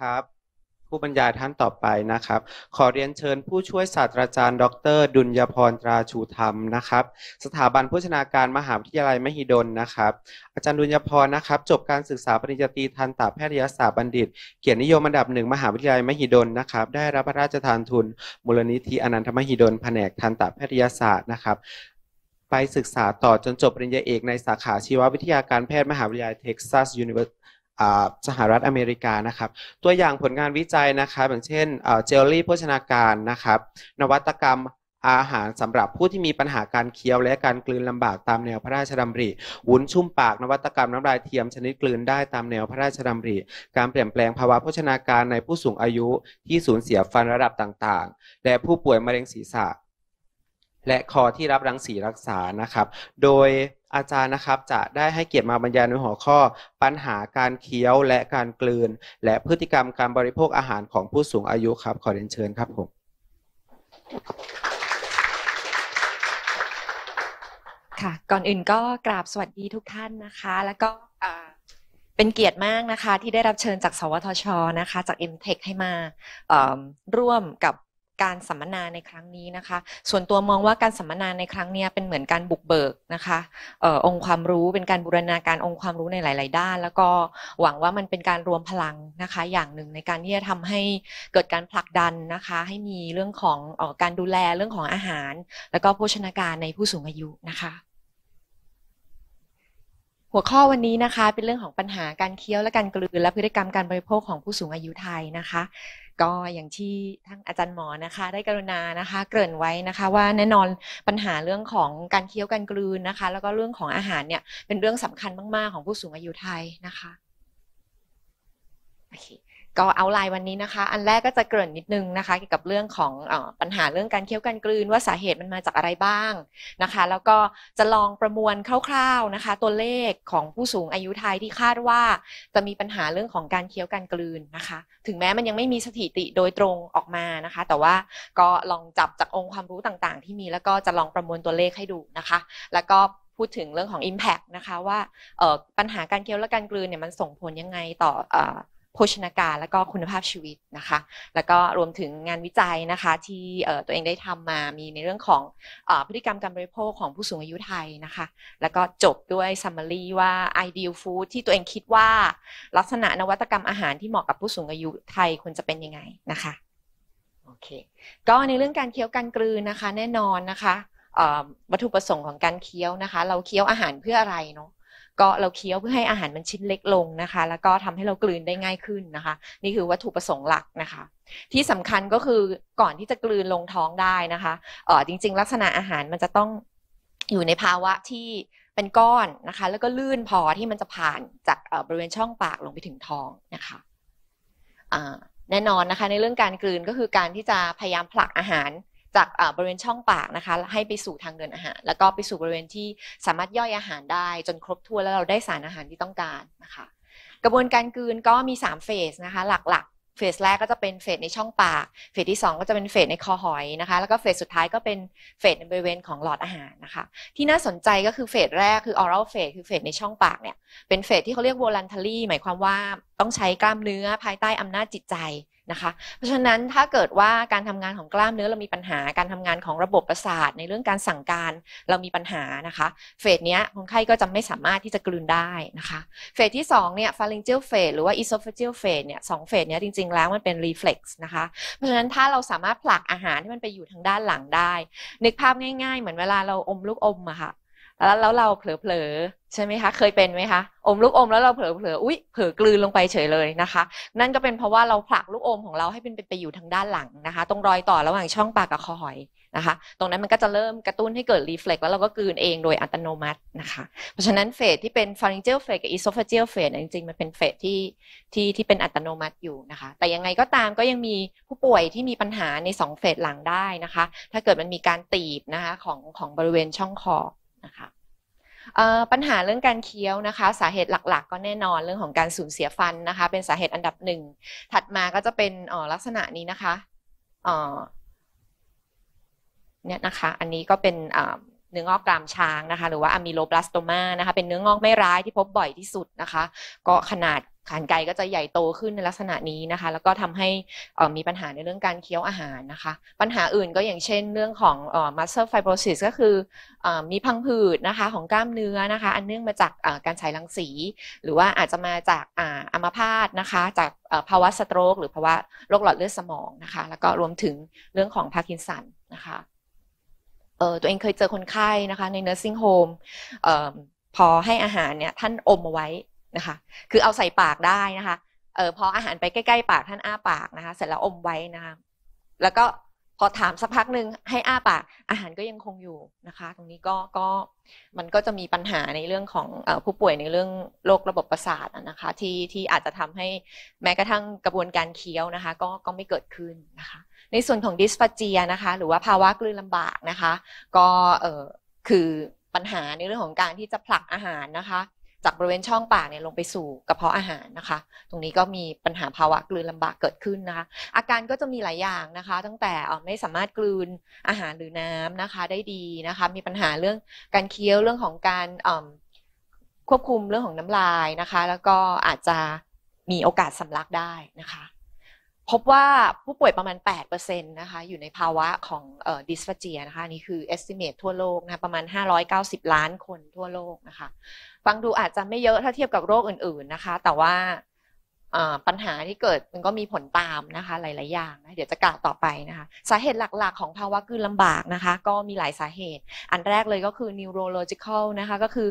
ครับ ผู้บรรยายท่านต่อไปนะครับ ขอเรียนเชิญ ผู้ช่วยศาสตราจารย์ดร ดุลยพรตราชูธรรมนะครับสถาบันพัฒนาการมหาวิทยาลัยมหิดลนะครับอาจารย์ดุลยพรนะครับจบการศึกษาปริญญาตรีทันตแพทยศาสตร์บัณฑิต เกียรตินิยมอันดับหนึ่งมหาวิทยาลัยมหิดลนะครับได้รับพระราชทานทุน มูลนิธิอนันทมหิดลแผนกทันตแพทยศาสตร์นะครับไปศึกษาต่อจนจบปริญญาเอกในสาขาชีววิทยาการแพทย์มหาวิทยาลัยเท็กซัสยูนิเวอร์สหรัฐอเมริกานะครับ ตัวอย่างผลงานวิจัยนะครับอย่างเช่นเจลลี่โภชนาการนะครับนวัตกรรมอาหารสำหรับผู้ที่มีปัญหาการเคี้ยวและการกลืนลำบากตามแนวพระราชดำริวุ้นชุ่มปากนวัตกรรมน้ำลายเทียมชนิดกลืนได้ตามแนวพระราชดำริ การเปลี่ยนแปลงภาวะโภชนาการในผู้สูงอายุที่สูญเสียฟันระดับต่างๆ และผู้ป่วยมะเร็งศีรษะและคอที่รับรังสีรักษานะครับ โดยอาจารย์นะครับจะได้ให้เกียรติมาบรรยายในหัวข้อปัญหาการเคี้ยวและการกลืน และพฤติกรรมการบริโภคอาหารของผู้สูงอายุครับ ขอเรียนเชิญครับผม ค่ะก่อนอื่นก็กราบสวัสดีทุกท่านนะคะ แล้วก็เป็นเกียรติมากนะคะ ที่ได้รับเชิญจากสวทชนะคะจาก m t e c h ให้มาร่วมกับการสัมมนาในครั้งนี้นะคะ ส่วนตัวมองว่าการสัมมนาในครั้งนี้เป็นเหมือนการบุกเบิกนะคะออองค์ความรู้เป็นการบูรณาการองค์ความรู้ในหลาย ๆ ด้าน แล้วก็หวังว่ามันเป็นการรวมพลังนะคะ อย่างหนึ่งในการที่จะทำให้เกิดการผลักดันนะคะ ให้มีเรื่องของออการดูแลเรื่องของอาหาร แล้วก็โภชนาการในผู้สูงอายุนะคะ หัวข้อวันนี้นะคะเป็นเรื่องของปัญหาการเคี้ยวและการกลืนและพฤติกรรมการบริโภคของผู้สูงอายุไทยนะคะก็อย่างที่ทางอาจารย์หมอนะคะได้กรุณานะคะเกริ่นไว้นะคะว่าแน่นอนปัญหาเรื่องของการเคี้ยวการกลืนนะคะ แล้วก็เรื่องของอาหารเนี่ยเป็นเรื่องสำคัญมากๆ ของผู้สูงอายุไทยนะคะโอเคก็เอาไลน์วันนี้นะคะ อันแรกก็จะเกริ่นนิดนึงนะคะ เกี่ยวกับเรื่องของอปัญหาเรื่องการเคี้ยวกันกลืน ว่าสาเหตุมันมาจากอะไรบ้างนะคะ แล้วก็จะลองประมวลคร่าวๆนะคะ ตัวเลขของผู้สูงอายุไทยที่คาดว่า จะมีปัญหาเรื่องของการเคี้ยวกันกลืนนะคะ ถึงแม้มันยังไม่มีสถิติโดยตรงออกมานะคะ แต่ว่าก็ลองจับจากองค์ความรู้ต่างๆ ที่มีแล้วก็จะลองประมวลตัวเลขให้ดูนะคะ แล้วก็พูดถึงเรื่องของ Impact นะคะ ว่าปัญหาการเคี้ยวและการกลืนเนี่ยมันส่งผลยังไงต่อโภชนาการและก็คุณภาพชีวิตนะคะแล้วก็รวมถึงงานวิจัยนะคะที่ตัวเองได้ทำมา มีในเรื่องของพฤติกรรมการบริโภคของผู้สูงอายุไทยนะคะ แล้วก็จบด้วยซัมมารีว่า ideal food ที่ตัวเองคิดว่าลักษณะนวัตกรรมอาหารที่เหมาะกับผู้สูงอายุไทย ควรจะเป็นยังไงนะคะโอเคก็ในเรื่องการเคี้ยวการกลืนนะคะแน่นอนนะคะวัตถุประสงค์ของการเคี้ยวนะคะ เราเคี้ยวอาหารเพื่ออะไรเนาะก็เราเคี้ยวเพื่อให้อาหารมันชิ้นเล็กลงนะคะ แล้วก็ทำให้เรากลืนได้ง่ายขึ้นนะคะ นี่คือวัตถุประสงค์หลักนะคะ ที่สำคัญก็คือก่อนที่จะกลืนลงท้องได้นะคะเออจริงๆลักษณะอาหารมันจะต้องอยู่ในภาวะที่เป็นก้อนนะคะแล้วก็ลื่นพอที่มันจะผ่านจากบริเวณช่องปากลงไปถึงท้องนะคะแน่นอนนะคะในเรื่องการกลืนก็คือการที่จะพยายามผลักอาหารจากบริเวณช่องปากนะคะให้ไปสู่ทางเดินอาหาร แล้วก็ไปสู่บริเวณที่สามารถย่อยอาหารได้ จนครบถ้วนแล้วเราได้สารอาหารที่ต้องการนะคะ กระบวนการกลืนก็มี3เฟสนะคะหลักๆเฟสแรกก็จะเป็นเฟสในช่องปากเฟสที่2 ก็จะเป็นเฟสในคอหอยนะคะแล้วก็เฟสสุดท้ายก็เป็นเฟสในบริเวณของหลอดอาหารนะคะที่น่าสนใจก็คือเฟสแรกคือ oral phase คือเฟสในช่องปากเนี่ยเป็นเฟสที่เขาเรียก voluntary หมายความว่าต้องใช้กล้ามเนื้อภายใต้อำนาจจิตใจะคะเพราะฉะนั้นถ้าเกิดว่าการทำงานของกล้ามเนื้อเรามีปัญหาการทำงานของระบบประสาทในเรื่องการสั่งการเรามีปัญหานะคะเฟสเนี้ยคนไข้ก็จะไม่สามารถที่จะกลืนได้นะคะเฟสที่ 2 เนี่ยฟาลิงเจลเฟสหรือว่าอีโซฟาเจลเฟสเนี่ยสองเฟสเนี้ยจริงๆแล้วมันเป็นรีเฟล็กซ์นะคะเพราะฉะนั้นถ้าเราสามารถผลักอาหารที่มันไปอยู่ทางด้านหลังได้ นึกภาพง่ายๆ เหมือนเวลาเราอมลูกอมอะค่ะแล้วเราเผลอๆใช่ไหมคะเคยเป็นไหมคะอมลูกอมแล้วเราเผลอเผลออุ้ยเผลอกลืนลงไปเฉยเลยนะคะนั่นก็เป็นเพราะว่าเราผลักลูกอมของเราให้เป็นไปอยู่ทางด้านหลังนะคะ ตรงรอยต่อระหว่างช่องปากกับคอหอยนะคะ ตรงนั้นมันก็จะเริ่มกระตุ้นให้เกิดรีเฟล็กแล้วเราก็กลืนเองโดยอัตโนมัตินะคะเพราะฉะนั้นเฟสที่เป็นฟาริงเจลเฟสกับอีโซฟาเจลเฟสจริงๆมันเป็นเฟสที่ที่ที่เป็นอัตโนมัติอยู่นะคะ แต่ยังไงก็ตามก็ยังมีผู้ป่วยที่มีปัญหาใน2เฟสหลังได้นะคะถ้าเกิดมันมีการตีบนะคะของของบริเวณช่องคอนะคะปัญหาเรื่องการเคี้ยวนะคะสาเหตุหลักๆก็แน่นอนเรื่องของการสูญเสียฟันนะคะเป็นสาเหตุอันดับหนึ่ง ถัดมาก็จะเป็นลักษณะนี้นะคะเนี่ยนะคะอันนี้ก็เป็นเนื้องอกกรามช้างนะคะหรือว่าอะมิโลบลาสโตมานะคะเป็นเนื้องอกไม่ร้ายที่พบบ่อยที่สุดนะคะก็ขนาดขานไก่ก็จะใหญ่โตขึ้นในลักษณะนี้นะคะ แล้วก็ทำให้มีปัญหาในเรื่องการเคี้ยวอาหารนะคะ ปัญหาอื่นก็อย่างเช่นเรื่องของมัสเซอร์ไฟโบซิสก็คืออมีพังผืดนะคะของกล้ามเนื้อนะคะ อันเนื่องมาจากการใช้รังสี หรือว่าอาจจะมาจากอัมพาตนะคะ จากภาวะสโตรกหรือภาวะโรคหลอดเลือดสมองนะคะ แล้วก็รวมถึงเรื่องของพาร์กินสันนะคะตัวเองเคยเจอคนไข้นะคะใน nursing home พอให้อาหารเนี่ยท่านอมเอาไว้นะคะคือเอาใส่ปากได้นะคะเออพออาหารไปใกล้ๆ ปากท่านอ้าปากนะคะ เสร็จแล้วอมไว้นะคะแล้วก็พอถามสักพักหนึ่งให้อ้าปากอาหารก็ยังคงอยู่นะคะ ตรงนี้ก็ก็มันก็จะมีปัญหาในเรื่องของผู้ป่วยในเรื่องโรคระบบประสาทนะคะ ที่ที่อาจจะทำให้แม้กระทั่งกระบวนการเคี้ยวนะคะก็ก็ไม่เกิดขึ้นนะคะ ในส่วนของดิสฟาเจียนะคะหรือว่าภาวะกลืนลำบากนะคะก็เออคือปัญหาในเรื่องของการที่จะผลักอาหารนะคะจากบริเวณช่องปากเนี่ยลงไปสู่กระเพาะอาหารนะคะ ตรงนี้ก็มีปัญหาภาวะกลืนลำบากเกิดขึ้นนะคะ อาการก็จะมีหลายอย่างนะคะ ตั้งแต่ไม่สามารถกลืนอาหารหรือน้ำนะคะได้ดีนะคะ มีปัญหาเรื่องการเคี้ยวเรื่องของการควบคุมเรื่องของน้ำลายนะคะ แล้วก็อาจจะมีโอกาสสำลักได้นะคะพบว่าผู้ป่วยประมาณ 8%นะคะ อยู่ในภาวะของดิสฟาเจียนะคะนี่คือ estimate ทั่วโลกนะะประมาณ 590 ล้านคนทั่วโลกนะคะ ฟังดูอาจจะไม่เยอะ ถ้าเทียบกับโรคอื่นๆนะคะ แต่ว่าปัญหาที่เกิดมันก็มีผลตามนะคะ หลายๆ อย่างนะเดี๋ยวจะกล่าวต่อไปนะคะ สาเหตุหลักๆ ของภาวะกลืนลำบากนะคะ ก็มีหลายสาเหตุ อันแรกเลยก็คือ neurological นะคะ ก็คือ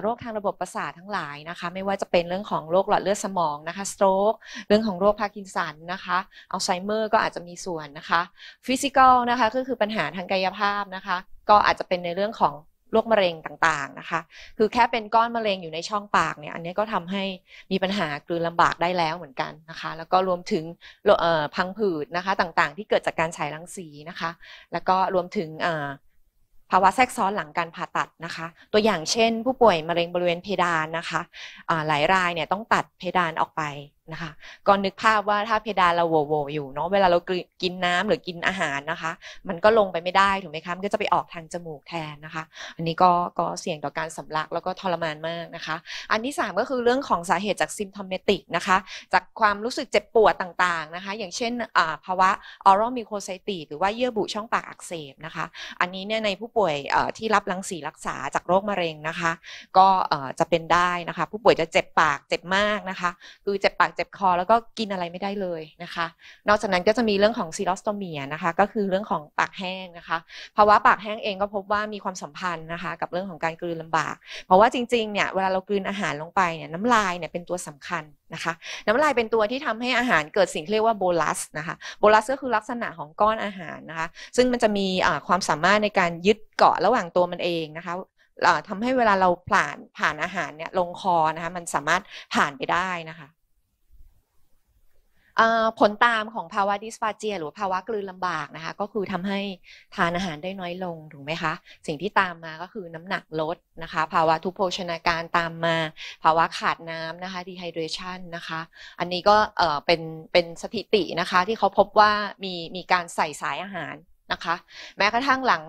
โรคทางระบบประสาททั้งหลายนะคะ ไม่ว่าจะเป็นเรื่องของโรคหลอดเลือดสมองนะคะ stroke เรื่องของโรคพาร์กินสันนะคะอัลไซเมอร์ก็อาจจะมีส่วนนะคะ physical นะคะก็คือปัญหาทางกายภาพนะคะก็อาจจะเป็นในเรื่องของโรคมะเร็งต่างๆ นะคะ คือแค่เป็นก้อนมะเร็งอยู่ในช่องปากเนี่ย อันนี้ก็ทำให้มีปัญหากลืนลำบากได้แล้วเหมือนกันนะคะ แล้วก็รวมถึงพังผืดนะคะต่างๆ ที่เกิดจากการฉายรังสีนะคะ แล้วก็รวมถึงภาวะแทรกซ้อนหลังการผ่าตัดนะคะ ตัวอย่างเช่นผู้ป่วยมะเร็งบริเวณ เพดานนะคะหลายรายเนี่ยต้องตัดเพดานออกไปนะคะกอนึกภาพว่าถ้าเพดานเราโวโวอยู่เนาะเวลาเรากินน้ำหรือกินอาหารนะคะ มันก็ลงไปไม่ได้ถูกไหมคะ มันก็จะไปออกทางจมูกแทนนะคะ อันนี้ก็ก็เสี่ยงต่อการสำลักแล้วก็ทรมานมากนะคะ อันที่3ก็คือเรื่องของสาเหตุจากซิมทอมเมติกนะคะจากความรู้สึกเจ็บปวดต่างๆนะคะ อย่างเช่นภาวะออรมิโคไซติหรือว่าเยื่อบุช่องปากอักเสบนะคะอันนี้เนี่ยในผู้ป่วยที่รับรังสีรักษาจากโรคมะเร็งนะคะก็จะเป็นได้นะคะ ผู้ป่วยจะเจ็บปากเจ็บมากนะคะคือเจ็บปากเจ็บคอแล้วก็กินอะไรไม่ได้เลยนะคะ นอกจากนั้นก็จะมีเรื่องของซีโรสโตเมียนะคะก็คือเรื่องของปากแห้งนะคะภาวะปากแห้งเองก็พบว่ามีความสัมพันธ์นะคะ กับเรื่องของการกลืนลำบาก เพราะว่าจริงๆเนี่ยเวลาเรากลืนอาหารลงไปเนี่ยน้ำลายเนี่ยเป็นตัวสำคัญนะคะ น้ำลายเป็นตัวที่ทำให้อาหารเกิดสิ่งเรียกว่าโบลัสนะคะ โบลัสก็คือลักษณะของก้อนอาหารนะคะ ซึ่งมันจะมีความสามารถในการยึดเกาะระหว่างตัวมันเองนะคะทำให้เวลาเราผ่านผ่านอาหารเนี่ยลงคอนะคะ มันสามารถผ่านไปได้นะคะผลตามของภาวะดิสฟาเจียหรือภาวะกลืนลำบากนะคะ ก็คือทำให้ทานอาหารได้น้อยลง ถูกไหมคะ สิ่งที่ตามมาก็คือน้ำหนักลดนะคะ ภาวะทุพโภชนาการตามมา ภาวะขาดน้ำนะคะดีไฮเดรชันนะคะอันนี้ก็เป็นเป็นสถิตินะคะ ที่เขาพบว่า มีมีการใส่สายอาหารนะคะ แม้กระทั่งหลัง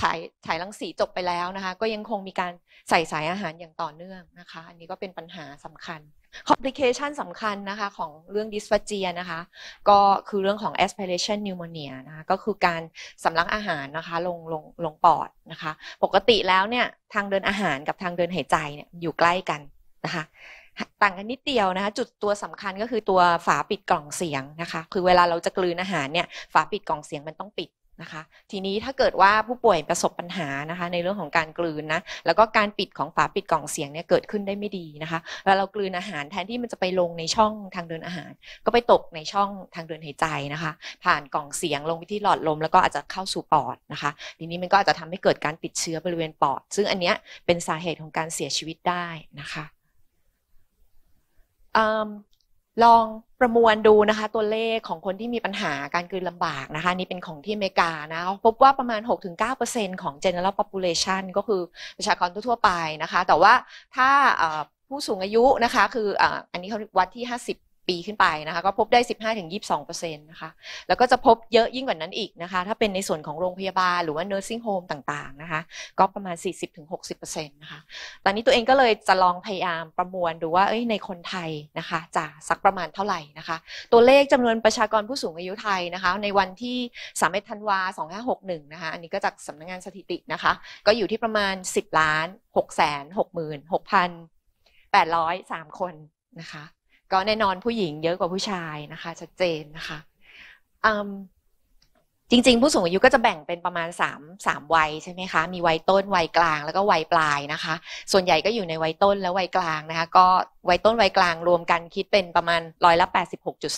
ถ่ายถ่ายรังสีจบไปแล้วนะคะ ก็ยังคงมีการใส่สายอาหารอย่างต่อเนื่องนะคะ อันนี้ก็เป็นปัญหาสำคัญคอมพลิเคชันสำคัญนะคะของเรื่องดิสฟาเจียนะคะก็คือเรื่องของ aspiration pneumonia นะคะก็คือการสำลักอาหารนะคะลงลงลงปอดนะคะปกติแล้วเนี่ยทางเดินอาหารกับทางเดินหายใจเนี่ยอยู่ใกล้กันนะคะต่างกัน นิดเดียวนะคะจุดตัวสำคัญก็คือตัวฝาปิดกล่องเสียงนะคะคือเวลาเราจะกลืนอาหารเนี่ยฝาปิดกล่องเสียงมันต้องปิดนะคะทีนี้ถ้าเกิดว่าผู้ป่วยประสบปัญหานะคะในเรื่องของการกลืนนะแล้วก็การปิดของฝาปิดกล่องเสียงเนี่ยเกิดขึ้นได้ไม่ดีนะคะเวลาเรากลืนอาหารแทนที่มันจะไปลงในช่องทางเดินอาหาร ก็ไปตกในช่องทางเดินหายใจนะคะ ผ่านกล่องเสียงลงไปที่หลอดลมแล้วก็อาจจะเข้าสู่ปอดนะคะทีนี้มันก็อาจจะทำให้เกิดการติดเชื้อบริเวณปอด ซึ่งอันเนี้ยเป็นสาเหตุของการเสียชีวิตได้นะคะลองประมวลดูนะคะตัวเลขของคนที่มีปัญหาการกลืนลำบากนะคะนี่เป็นของที่อเมริกานะ พบว่าประมาณ 6-9%ของ general population ก็คือประชากรทั่วไปนะคะ แต่ว่าถ้าผู้สูงอายุนะคะคืออันนี้เขาวัดที่ 50ปีขึ้นไปนะคะก็พบได้ 1 5ซ็นะคะแล้วก็จะพบเยอะยิ่งกว่านั้นอีกนะคะ ถ้าเป็นในส่วนของโรงพยาบาลหรือว่า nursing home ต่างๆนะคะก็ประมาณ 40-60%นะคะตอนนี้ตัวเองก็เลยจะลองพยายามประมวลดูว่าในคนไทยนะคะจะสักประมาณเท่าไหร่นะคะ ตัวเลขจำนวนประชากรผู้สูงอายุไทยนะคะ ในวันที่3ธันวา2561นะคะอันนี้ก็จากสำนักงงานสถิตินะคะ ก็อยู่ที่ประมาณ 10ล้าน6 6 6ร้อย803 คนนะคะก็แน่นอนผู้หญิงเยอะกว่าผู้ชายนะคะชัดเจนนะคะจริงๆผู้สูงอายุก็จะแบ่งเป็นประมาณ3มวัยใช่ไหมคะมีวัยต้นวัยกลางแล้วก็วัยปลายนะคะส่วนใหญ่ก็อยู่ในวัยต้นและวัยกลางนะคะก็วัยต้นวัยกลางรวมกันคิดเป็นประมาณร้อยละแ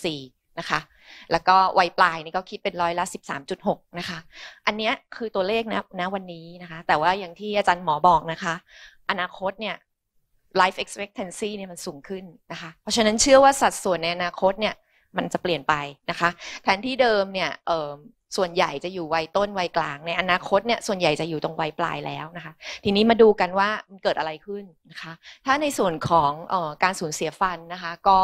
สี่นะคะแล้วก็วัยปลายนี่ก็คิดเป็นร้อยละสสิบามจุดหกนะคะอันนี้คือตัวเลขนะนะวันนี้นะคะแต่ว่าอย่างที่อาจารย์หมอบอกนะคะ อนาคตเนี่ย life expectancy เนี่ยมันสูงขึ้นนะคะ เพราะฉะนั้นเชื่อว่าสัดส่วนในอนาคตเนี่ย มันจะเปลี่ยนไปนะคะแทนที่เดิมเนี่ยส่วนใหญ่จะอยู่วัยต้นวัยกลาง ในอนาคตเนี่ยส่วนใหญ่จะอยู่ตรงวัยปลายแล้วนะคะ ทีนี้มาดูกันว่ามันเกิดอะไรขึ้นนะคะ ถ้าในส่วนของออการสูญเสียฟันนะคะก็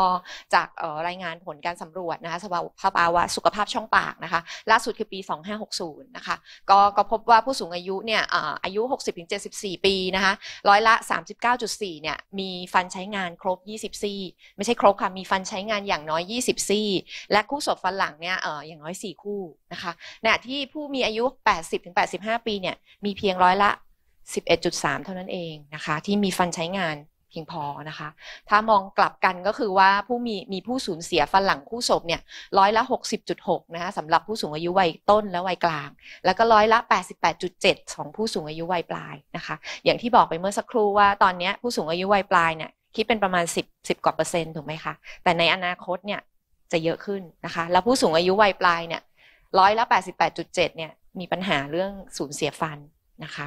จากรายงานผลการสำรวจนะคะสภาวะสุขภาพช่องปากนะคะ ล่าสุดคือปี 2560นะคะกก็พบว่าผู้สูงอายุเนี่ยอายุ 60-74 ปีนะคะร้อยละ 39.4เนี่ยมีฟันใช้งานครบ20ซี่ไม่ใช่ครบค่ะมีฟันใช้งานอย่างน้อย20ซี่และคู่ศบฟันหลังเนี่ยออย่างน้อย 4 คู่นะคะขณะที่ผู้มีอายุ 80-85 ปีเนี่ย มีเพียงร้อยละ 11.3 เท่านั้นเองนะคะที่มีฟันใช้งานเพียงพอนะคะ ถ้ามองกลับกันก็คือว่าผู้มีมีผู้สูญเสียฟันหลังคู่ศพเนี่ยร้อยละ 60.6นะคะสำหรับผู้สูงอายุวัยต้นและวัยกลาง แล้วก็ร้อยละ 88.7 ของผู้สูงอายุวัยปลายนะคะอย่างที่บอกไปเมื่อสักครู่ว่าตอนนี้ผู้สูงอายุวัยปลายเนี่ยคิดเป็นประมาณ10 10กว่าเปอร์เซ็นต์ถูกไหมคะแต่ในอนาคตเนี่ยจะเยอะขึ้นนะคะแล้วผู้สูงอายุวัยปลายเนี่ยร้อยละ88.7เนี่ยมีปัญหาเรื่องสูญเสียฟันนะคะ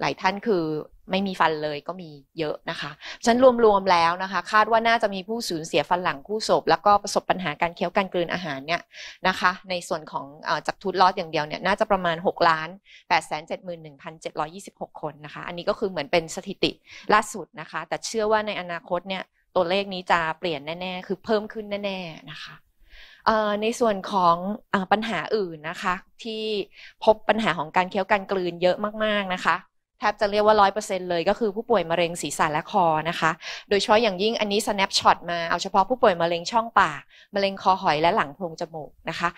หลายท่านคือไม่มีฟันเลยก็มีเยอะนะคะฉันรวมๆแล้วนะคะ คาดว่าน่าจะมีผู้สูญเสียฟันหลังคู่ศพแล้วก็ประสบปัญหาการเคี้ยวการกลืนอาหารเนี่ยนะคะ ในส่วนของจากทุตลอดอย่างเดียวเนี่ยน่าจะประมาณ6ล้านแส1 7 2 6 คนนะคะ อันนี้ก็คือเหมือนเป็นสถิติล่าสุดนะคะ แต่เชื่อว่าในอนาคตเนี่ยตัวเลขนี้จะเปลี่ยนแน่ๆ คือเพิ่มขึ้นแน่ ๆ นะคะในส่วนของอปัญหาอื่นนะคะ ที่พบปัญหาของการเคี้ยวการกลืนเยอะมาก ๆ นะคะแทบจะเรียกว่าร้อยเปอร์เซ็นเลย ก็คือผู้ป่วยมะเร็งศีรษะและคอนะคะโดยเฉพาะอย่างยิ่งอันนี้ snapshot มาเอาเฉพาะผู้ป่วยมะเร็งช่องปากมะเร็งคอหอยและหลังโพรงจมูกนะคะ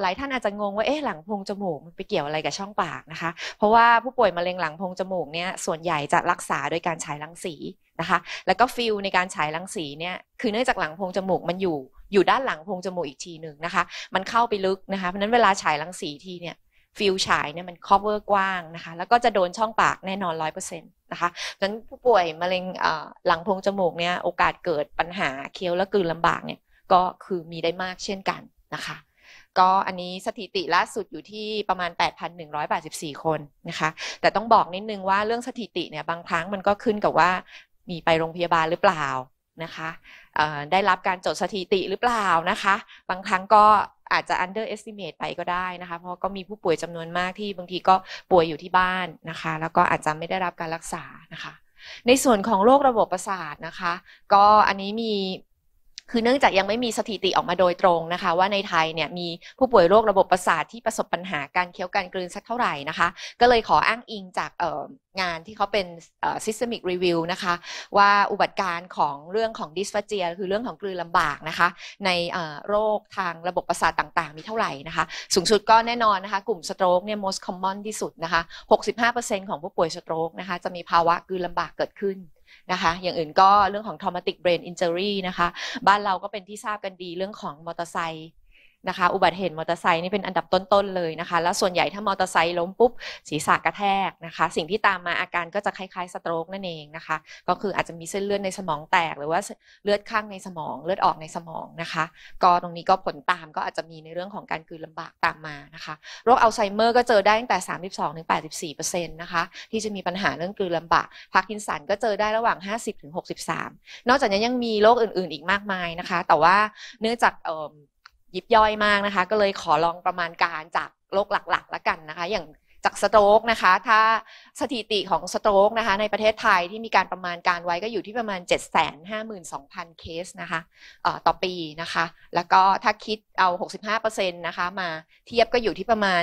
หลายท่านอาจจะงงว่าเอ๊ะหลังโพรงจมูกมันไปเกี่ยวอะไรกับช่องปากนะคะ เพราะว่าผู้ป่วยมะเร็งหลังโพรงจมูกเนี่ยส่วนใหญ่จะรักษาโดยการฉายรังสีนะคะแล้วก็ฟิลในการฉายรังสีเนี่ยคือเนื่องจากหลังโพรงจมูกมันอยู่อยู่ด้านหลังโพรงจมูกอีกทีหนึ่งนะคะ มันเข้าไปลึกนะคะเพราะนั้นเวลาฉายรังสีทีเนี่ย ฟิลฉายเนี่ยมันครอบเวอร์กว้างนะคะ แล้วก็จะโดนช่องปากแน่นอนร้อยเปอร์เซ็นต์นะคะดังนั้นผู้ป่วยมะเร็งหลังโพรงจมูกเนี่ย โอกาสเกิดปัญหาเคี้ยวและกลืนลำบากเนี่ย ก็คือมีได้มากเช่นกันนะคะ ก็อันนี้สถิติล่าสุดอยู่ที่ประมาณ 8,184 คนนะคะ แต่ต้องบอกนิดนึงว่าเรื่องสถิติเนี่ยบางครั้งมันก็ขึ้นกับว่ามีไปโรงพยาบาลหรือเปล่านะคะได้รับการจดสถิติหรือเปล่านะคะ บางครั้งก็อาจจะ underestimate ไปก็ได้นะคะ เพราะก็มีผู้ป่วยจำนวนมากที่บางทีก็ป่วยอยู่ที่บ้านนะคะ แล้วก็อาจจะไม่ได้รับการรักษานะคะ ในส่วนของโรคระบบประสาทนะคะ ก็อันนี้มีคือเนื่องจากยังไม่มีสถิติออกมาโดยตรงนะคะ ว่าในไทยเนี่ยมีผู้ป่วยโรคระบบประสาทที่ประสบปัญหาการเคี้ยวการกลืนสักเท่าไหร่นะคะ ก็เลยขออ้างอิงจากงานที่เขาเป็น systemic review นะคะ ว่าอุบัติการณ์ของเรื่องของ dysphagia คือเรื่องของกลืนลำบากนะคะ ในโรคทางระบบประสาทต่างๆมีเท่าไหร่นะคะ สูงสุดก็แน่นอนนะคะกลุ่ม stroke เนี่ย most common ที่สุดนะคะ 65%ของผู้ป่วย stroke นะคะจะมีภาวะกลืนลำบากเกิดขึ้นนะคะ อย่างอื่นก็เรื่องของ traumatic brain injury นะคะ บ้านเราก็เป็นที่ทราบกันดีเรื่องของมอเตอร์ไซค์นะคะ อุบัติเหตุมอเตอร์ไซค์นี่เป็นอันดับต้น ๆ เลยนะคะ แล้วส่วนใหญ่ ถ้ามอเตอร์ไซค์ล้มปุ๊บศีรษะกระแทกนะคะ สิ่งที่ตามมาอาการก็จะคล้ายๆ สโตรกนั่นเองนะคะ ก็คืออาจจะมีเส้นเลือดในสมองแตกหรือว่าเลือดข้างในสมองเลือดออกในสมองนะคะ ก็ตรงนี้ก็ผลตามก็อาจจะมีในเรื่องของการกืนลำบากตามมานะคะ โรคอัลไซเมอร์ก็เจอได้ตั้งแต่ 32ถึงแปนะคะที่จะมีปัญหาเรื่องกืนลำบากพาร์กินสันก็เจอได้ระหว่าง 50ถึงหกนอกจากนี้ยังมีโรคอื่นๆอีกมากมายนะคะ แต่ว่าเนื่องจากยิบย่อยมากนะคะ ก็เลยขอลองประมาณการจากโรคหลักๆแล้วกันนะคะ อย่างจากสโตกนะคะ ถ้าสถิติของสโตกนะคะ ในประเทศไทยที่มีการประมาณการไว้ก็อยู่ที่ประมาณ 752,000 เคสนะคะต่อปีนะคะ แล้วก็ถ้าคิดเอา 65%นะคะ มาเทียบก็อยู่ที่ประมาณ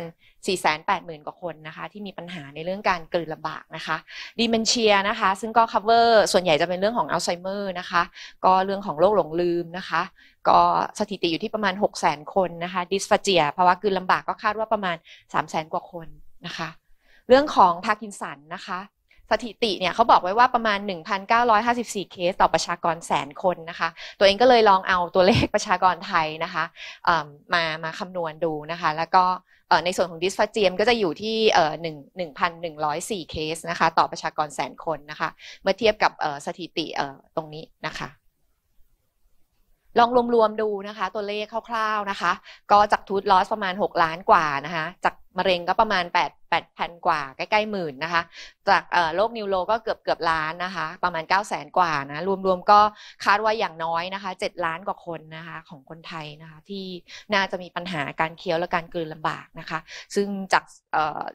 480,000กว่าคนนะคะ ที่มีปัญหาในเรื่องการกลืนลำบากนะคะดีเมนเชียนะคะ ซึ่งก็ cover ส่วนใหญ่จะเป็นเรื่องของอัลไซเมอร์นะคะ ก็เรื่องของโรคหลงลืมนะคะ ก็สถิติอยู่ที่ประมาณ6 0 0 0 0 0คนนะคะดิสฟาเจียภาวะกลืนลำบากก็คาดว่าประมาณ 3 0 0 0 0 0กว่าคนนะคะเรื่องของพาร์กินสันนะคะ สถิติเนี่ยเขาบอกไว้ว่าประมาณ 1,954 เคสต่อประชากรแสนคนนะคะ ตัวเองก็เลยลองเอาตัวเลขประชากรไทยนะคะมามาคำนวณดูนะคะแล้วก็ในส่วนของดิสฟาเจียมก็จะอยู่ที่ 1,104งีเคสนะคะต่อประชากรแสนคนนะคะเมื่อเทียบกับสถิติตรงนี้นะคะลองรวมๆดูนะคะ ตัวเลขคร่าวๆนะคะก็จากทูตลอสประมาณ 6 ล้านกว่านะคะจากมะเร็งก็ประมาณ8 8พันกว่าใกล้ๆหมื่นนะคะจากโรคนิวโรก็เกือบเกือบล้านนะคะประมาณ9 0 0 0 0 กว่านะรวมๆก็คาดว่าอย่างน้อยนะคะ7ล้านกว่าคนนะคะของคนไทยนะคะที่น่าจะมีปัญหาการเคี้ยวและการกลืนลำบากนะคะซึ่งจาก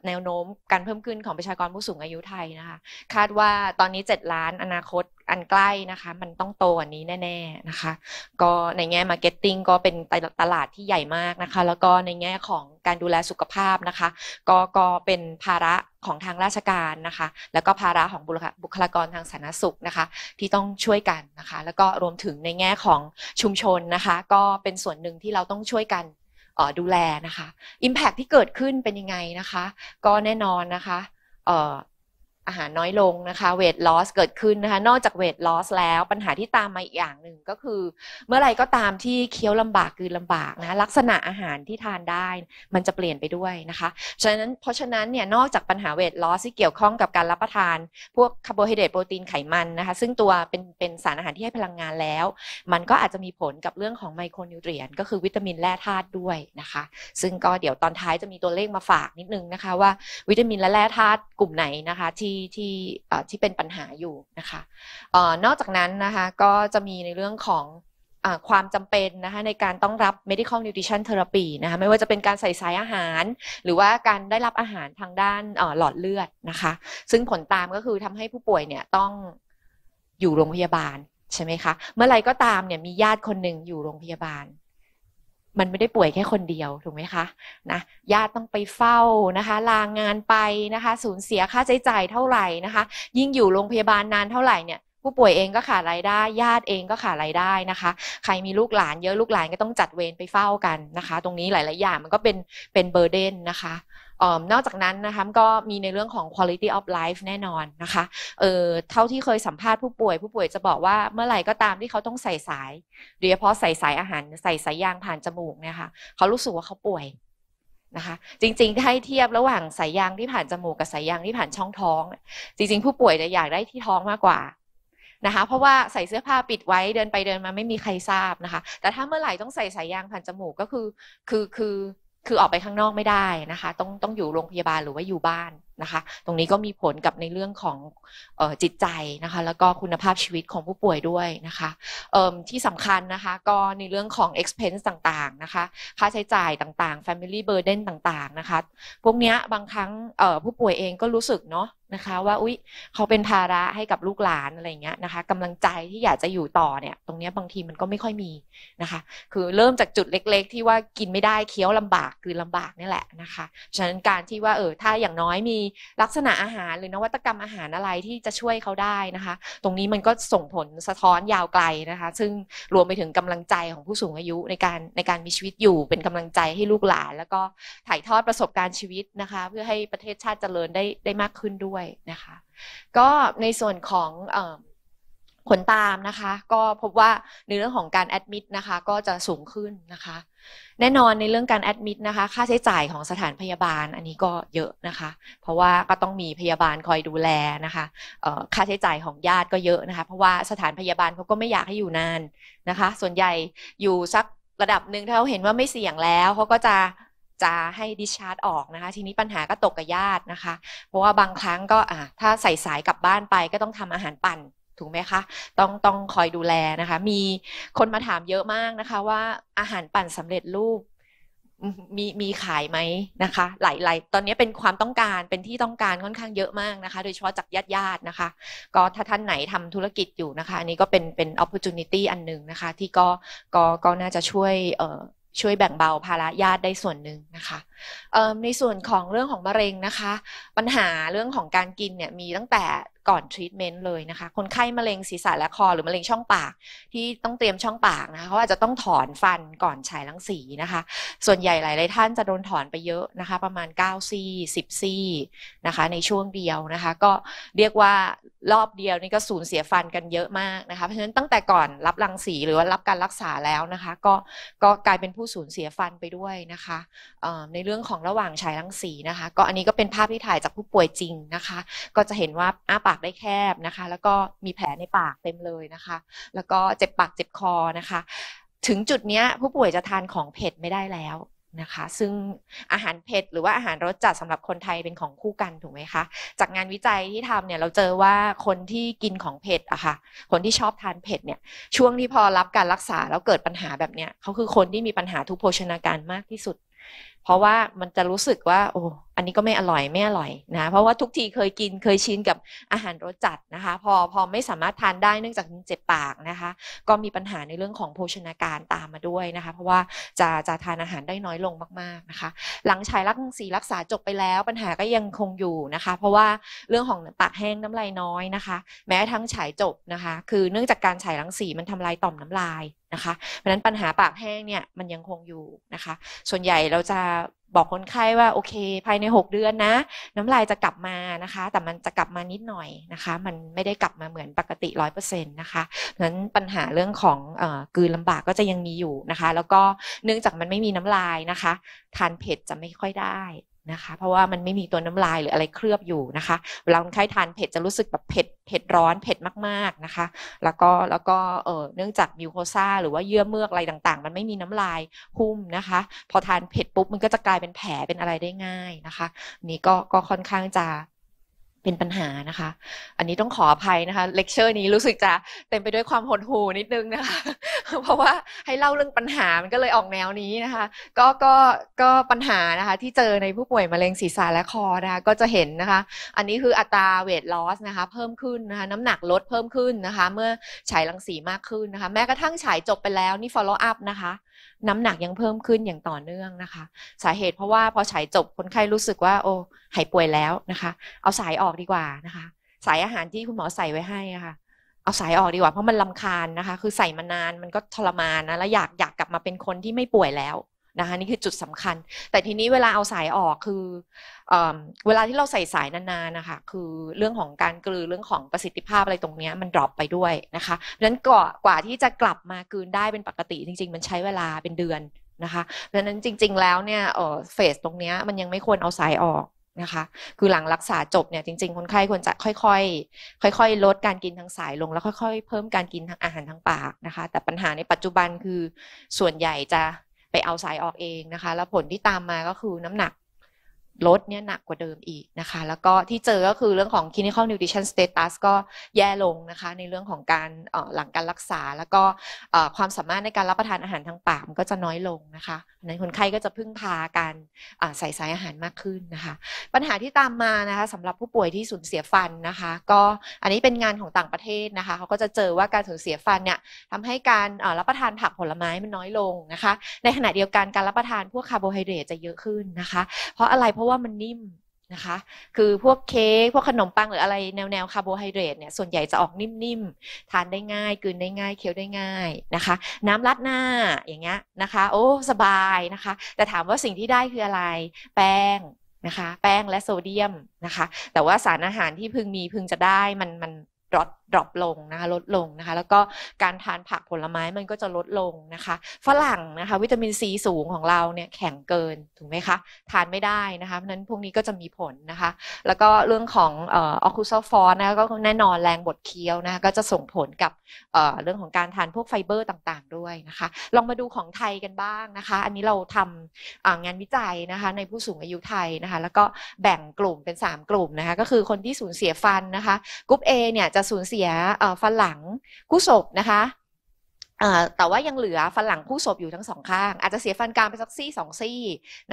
แนวโน้มการเพิ่มขึ้นของประชากรผู้สูงอายุไทยนะคะคาดว่าตอนนี้ 7 ล้านอนาคตอันใกล้นะคะมันต้องโตอันนี้แน่ ๆนะคะ ก็ในแง่มาร์เก็ตติ้งก็เป็นตลาดที่ใหญ่มากนะคะ แล้วก็ในแง่ของการดูแลสุขภาพนะคะ ก็ก็เป็นภาระของทางราชการนะคะ แล้วก็ภาระของบุคลากรทางสาธารณสุขนะคะ ที่ต้องช่วยกันนะคะ แล้วก็รวมถึงในแง่ของชุมชนนะคะ ก็เป็นส่วนหนึ่งที่เราต้องช่วยกันดูแลนะคะ Impact ที่เกิดขึ้นเป็นยังไงนะคะ ก็แน่นอนนะคะอาหารน้อยลงนะคะ เวทลอสเกิดขึ้นนะคะ นอกจากเวทลอสแล้ว ปัญหาที่ตามมาอีกอย่างหนึ่งก็คือเมื่อไรก็ตามที่เคี้ยวลำบากคือลำบากนะลักษณะอาหารที่ทานได้มันจะเปลี่ยนไปด้วยนะคะฉะนั้นเพราะฉะนั้นเนี่ย นอกจากปัญหาเวทลอส ที่เกี่ยวข้องกับการรับประทาน พวกคาร์โบไฮเดรตโปรตีนไขมันนะคะ ซึ่งตัวเป็นเป็นสารอาหารที่ให้พลังงานแล้ว มันก็อาจจะมีผลกับเรื่องของไมโครนิวเทรียน ก็คือวิตามินแร่ธาตุด้วยนะคะ ซึ่งก็เดี๋ยวตอนท้ายจะมีตัวเลขมาฝากนิดนึงนะคะ ว่าวิตามินและแร่ธาตุกลุ่มไหนนะคะที่ที่ที่เป็นปัญหาอยู่นะคะนอกจากนั้นนะคะก็จะมีในเรื่องของความจำเป็นนะคะในการต้องรับ medical nutrition therapy นะคะไม่ว่าจะเป็นการใส่สายอาหารหรือว่าการได้รับอาหารทางด้านหลอดเลือดนะคะซึ่งผลตามก็คือทำให้ผู้ป่วยเนี่ยต้องอยู่โรงพยาบาล ใช่ไหมคะ เมื่อไรก็ตามเนี่ยมีญาติคนหนึ่งอยู่โรงพยาบาลมันไม่ได้ป่วยแค่คนเดียว ถูกไหมคะนะญาติต้องไปเฝ้านะคะ ลางงานไปนะคะ สูญเสียค่าใช้จ่ายเท่าไหร่นะคะ ยิ่งอยู่โรงพยาบาลนานเท่าไหร่เนี่ยผู้ป่วยเองก็ขาดรายได้ ญาติเองก็ขาดรายได้นะคะ ใครมีลูกหลาน เยอะลูกหลานก็ต้องจัดเวรไปเฝ้ากันนะคะ ตรงนี้หลายๆ อย่างมันก็เป็นเป็นเบอร์เดนนะคะนอกจากนั้นนะคะก็มีในเรื่องของ quality of life แน่นอนนะคะ เออเท่าที่เคยสัมภาษณ์ผู้ป่วยผู้ป่วยจะบอกว่าเมื่อไหร่ก็ตามที่เขาต้องใส่สายโดยเฉพาะใส่สายอาหารใส่สายยางผ่านจมูกเนี่ยค่ะเขารู้สึกว่าเขาป่วยนะคะ จริงๆให้เทียบระหว่างสายยางที่ผ่านจมูก กับสายยางที่ผ่านช่องท้อง จริงๆ ผู้ป่วยจะอยากได้ที่ท้องมากกว่านะคะเพราะว่าใส่เสื้อผ้าปิดไว้เดินไปเดินมาไม่มีใครทราบนะคะ แต่ถ้าเมื่อไหร่ต้องใส่สายยางผ่านจมูกก็คือ คือคือคือออกไปข้างนอกไม่ได้นะคะต้องต้องอยู่โรงพยาบาลหรือว่าอยู่บ้านนะคะ ตรงนี้ก็มีผลกับในเรื่องของออจิตใจนะคะ แล้วก็คุณภาพชีวิตของผู้ป่วยด้วยนะคะ ที่สำคัญนะคะก็ในเรื่องของ expense ต่างๆนะคะ ค่าใช้จ่ายต่างๆ family burden ต่างๆนะคะ พวกนี้บางครั้งผู้ป่วยเองก็รู้สึกเนาะนะคะว่าอุ๊ยเขาเป็นภาระให้กับลูกหลานอะไรเงี้ยนะคะกำลังใจที่อยากจะอยู่ต่อเนี่ยตรงนี้บางทีมันก็ไม่ค่อยมีนะคะ คือเริ่มจากจุดเล็ก ๆ ที่ว่ากินไม่ได้เคี้ยวลำบากคือลำบากนี่แหละนะคะฉะนั้นการที่ว่าเออถ้าอย่างน้อยมีลักษณะอาหารหรือนวัตกรรมอาหารอะไรที่จะช่วยเขาได้นะคะ ตรงนี้มันก็ส่งผลสะท้อนยาวไกลนะคะซึ่งรวมไปถึงกำลังใจของผู้สูงอายุในการในการมีชีวิตอยู่เป็นกำลังใจให้ลูกหลาน แล้วก็ถ่ายทอดประสบการณ์ชีวิตนะคะเพื่อให้ประเทศชาติเจริญได้ได้มากขึ้นด้วยยนะคะก็ในส่วนของผลตามนะคะก็พบว่าในเรื่องของการแอดมิดนะคะก็จะสูงขึ้นนะคะแน่นอนในเรื่องการแอดมิดนะคะค่าใช้จ่ายของสถานพยาบาลอันนี้ก็เยอะนะคะ เพราะว่าก็ต้องมีพยาบาลคอยดูแลนะคะค่าใช้จ่ายของญาติก็เยอะนะคะเพราะว่าสถานพยาบาลเขาก็ไม่อยากให้อยู่นานนะคะ ส่วนใหญ่อยู่สักระดับหนึ่งถ้าเขาเห็นว่าไม่เสี่ยงแล้วเขาก็จะจะให้ดิชาร์จออกนะคะทีนี้ปัญหาก็ตกกับญาตินะคะ เพราะว่าบางครั้งก็อ่ะถ้าใส่สายกลับบ้านไปก็ต้องทำอาหารปั่นถูกไหมคะต้องต้องคอยดูแลนะคะ มีคนมาถามเยอะมากนะคะ ว่าอาหารปั่นสำเร็จรูปมีมีขายไหมนะคะ หลายหลายตอนนี้เป็นความต้องการเป็นที่ต้องการค่อนข้างเยอะมากนะคะ โดยเฉพาะจากญาติญาตินะคะ ก็ถ้าท่านไหนทำธุรกิจอยู่นะคะอันนี้ก็เป็นเป็นโอ p o r t u n i t y อันหนึ่งนะคะ ที่ก็ก็ก็น่าจะช่วยเอ่อช่วยแบ่งเบาภาระญาติได้ส่วนหนึ่งนะคะในส่วนของเรื่องของมะเร็งนะคะปัญหาเรื่องของการกินเนี่ยมีตั้งแต่ก่อนทรีทเมนต์เลยนะคะคนไข้มะเร็งศีรษะและคอหรือมะเร็งช่องปากที่ต้องเตรียมช่องปากนะคะเขาอาจจะต้องถอนฟันก่อนฉายรังสีนะคะส่วนใหญ่หลายหลายท่านจะโดนถอนไปเยอะนะคะประมาณ9ซี่10ซี่นะคะในช่วงเดียวนะคะก็เรียกว่ารอบเดียวนี่ก็สูญเสียฟันกันเยอะมากนะคะเพราะฉะนั้นตั้งแต่ก่อนรับรังสีหรือว่ารับการรักษาแล้วนะคะ ก็ก็กลายเป็นผู้สูญเสียฟันไปด้วยนะคะในเรื่องของระหว่างฉายรังสีนะคะ ก็อันนี้ก็เป็นภาพที่ถ่ายจากผู้ป่วยจริงนะคะ ก็จะเห็นว่าอ้าปากได้แคบนะคะแล้วก็มีแผลในปากเต็มเลยนะคะ แล้วก็เจ็บปากเจ็บคอนะคะ ถึงจุดนี้ผู้ป่วยจะทานของเผ็ดไม่ได้แล้วนะคะ ซึ่งอาหารเผ็ดหรือว่าอาหารรสจัดสำหรับคนไทยเป็นของคู่กันถูกไหมคะ จากงานวิจัยที่ทำเนี่ยเราเจอว่าคนที่กินของเผ็ดอะคะ่ะ คนที่ชอบทานเผ็ดเนี่ย ช่วงที่พอรับการรักษาแล้วเกิดปัญหาแบบเนี้ยเขาคือคนที่มีปัญหาทุกโภชนาการมากที่สุดเพราะว่ามันจะรู้สึกว่าโอ้ อันนี้ก็ไม่อร่อยไม่อร่อยนะเพราะว่าทุกทีเคยกินเคยชินกับอาหารรสจัดนะคะ พอพอไม่สามารถทานได้เนื่องจากเจ็บปากนะคะ ก็มีปัญหาในเรื่องของโภชนาการตามมาด้วยนะคะ เพราะว่าจะจะทานอาหารได้น้อยลงมากๆนะคะ หลังฉายรักสีรักษาจบไปแล้ว ปัญหาก็ยังคงอยู่นะคะ เพราะว่าเรื่องของปากแห้งน้ำลายน้อยนะคะ แม้ทั้งฉายจบนะคะ คือเนื่องจากการฉายรังสีมันทำลายต่อมน้ำลายนะคะ เพราะนั้นปัญหาปากแห้งเนี่ยมันยังคงอยู่นะคะ ส่วนใหญ่เราจะบอกคนไข้ว่า โอเค ภายใน 6 เดือนนะ น้ำลายจะกลับมานะคะ แต่มันจะกลับมานิดหน่อยนะคะ มันไม่ได้กลับมาเหมือนปกติ 100%นะคะนั้นปัญหาเรื่องของกืนลำบากก็จะยังมีอยู่นะคะ แล้วก็เนื่องจากมันไม่มีน้ำลายนะคะทานเผ็ดจะไม่ค่อยได้นะคะเพราะว่ามันไม่มีตัวน้ำลายหรืออะไรเคลือบอยู่นะคะเวลาคนไข้ทานเผ็ดจะรู้สึกแบบเผ็ดเผ็ดร้อนเผ็ดมากๆนะคะ แล้วก็แล้วก็เออเนื่องจากมิวโคซาหรือว่าเยื่อเมือกอะไรต่างๆ มันไม่มีน้ำลายหุ้มนะคะ พอทานเผ็ดปุ๊บมันก็จะกลายเป็นแผลเป็นอะไรได้ง่ายนะคะ นี่ก็ก็ค่อนข้างจะเป็นปัญหานะคะ อันนี้ต้องขออภัยนะคะ เลคเชอร์นี้รู้สึกจะเต็มไปด้วยความหดหู่นิดนึงนะคะ เพราะว่าให้เล่าเรื่องปัญหา มันก็เลยออกแนวนี้นะคะก็ก็ก็ปัญหานะคะ ที่เจอในผู้ป่วยมะเร็งศีรษะและคอนะคะก็จะเห็นนะคะ อันนี้คืออัตราเวทลอสนะคะ เพิ่มขึ้นนะคะน้ำหนักลดเพิ่มขึ้นนะคะ เมื่อฉายรังสีมากขึ้นนะคะ แม้กระทั่งฉายจบไปแล้วนี่ follow up นะคะน้ำหนักยังเพิ่มขึ้นอย่างต่อเนื่องนะคะ สาเหตุเพราะว่าพอฉายจบคนไข้รู้สึกว่า โอ้หายป่วยแล้วนะคะ เอาสายออกดีกว่านะคะ สายอาหารที่คุณหมอใส่ไว้ให้ะคะ่ะ เอาสายออกดีกว่าเพราะมันลำคาญนะคะ คือใส่มานานมันก็ทรมานนะแล้วอยากอยากกลับมาเป็นคนที่ไม่ป่วยแล้วนะคะนี่คือจุดสำคัญแต่ทีนี้เวลาเอาสายออกคือเอเวลาที่เราใส่สายนานๆนะคะ คือเรื่องของการกลือเรื่องของประสิทธิภาพอะไรตรงนี้มันดรอปไปด้วยนะคะดังนั้นกกว่าที่จะกลับมากลืนได้เป็นปกติ จริงๆ มันใช้เวลาเป็นเดือนนะคะดังนั้นจริงๆแล้วเนี่ยเฟสตรงนี้มันยังไม่ควรเอาสายออกนะคะ คือหลังรักษาจบเนี่ยจริงๆ คนไข้ควรจะค่อยๆค่อยๆ ลดการกินทางสายลงแล้วค่อยๆเพิ่มการกินทางอาหารทางปากนะคะ แต่ปัญหาในปัจจุบันคือส่วนใหญ่จะไปเอาสายออกเองนะคะ แล้วผลที่ตามมาก็คือน้ำหนักลดเนี่ยหนักกว่าเดิมอีกนะคะ แล้วก็ที่เจอ ก็คือเรื่องของ clinical nutrition status ก็แย่ลงนะคะ ในเรื่องของการหลังการรักษาแล้วก็ความสามารถในการรับประทานอาหารทางปากมันก็จะน้อยลงนะคะนั้นคนไข้ก็จะพึ่งพาการใส่สายอาหารมากขึ้นนะคะ ปัญหาที่ตามมานะคะสำหรับผู้ป่วยที่สูญเสียฟันนะคะ ก็อันนี้เป็นงานของต่างประเทศนะคะเขาก็จะเจอว่าการสูญเสียฟันเนี่ยทำให้การรับประทานผักผลไม้มันน้อยลงนะคะ ในขณะเดียวกันการรับประทานพวกคาร์โบไฮเดรตจะเยอะขึ้นนะคะ เพราะอะไรเพราะะว่ามันนิ่มนะคะ คือพวกเค้ก พวกขนมปังหรืออะไรแนวแนวคาร์โบไฮเดรตเนี่ย ส่วนใหญ่จะออกนิ่มๆ ทานได้ง่ายกลืนได้ง่าย เคี้ยวได้ง่ายนะคะ น้ำรัดหน้าอย่างเงี้ยนะคะ โอ้ สบายนะคะ แต่ถามว่าสิ่งที่ได้คืออะไร แป้งนะคะ แป้งและโซเดียมนะคะ แต่ว่าสารอาหารที่พึงมีพึงจะได้มันมันรสดรอปลงนะคะลดลงนะคะแล้วก็การทานผักผลไม้มันก็จะลดลงนะคะฝรั่งนะคะวิตามินซีสูงของเราเนี่ยแข็งเกิน ถูกไหมคะ ทานไม่ได้นะคะเพราะนั้นพวกนี้ก็จะมีผลนะคะแล้วก็เรื่องของออคูซอลฟอร์นะก็แน่นอนแรงบดเคี้ยวนะะก็จะส่งผลกับเเรื่องของการทานพวกไฟเบอร์ต่างๆด้วยนะคะ ลองมาดูของไทยกันบ้างนะคะ อันนี้เราทำงานวิจัยนะคะในผู้สูงอายุไทยนะคะแล้วก็แบ่งกลุ่มเป็น 3 กลุ่มนะคะก็คือคนที่สูญเสียฟันนะคะกลุ่ม A เนี่ยจะสูญเสียียรั่หลังคู่ศพนะคะแต่ว่ายังเหลือฟันหลังคู่ศพอยู่ทั้งสองข้าง อาจจะเสียฟันกลางไปสักซี่สองซี่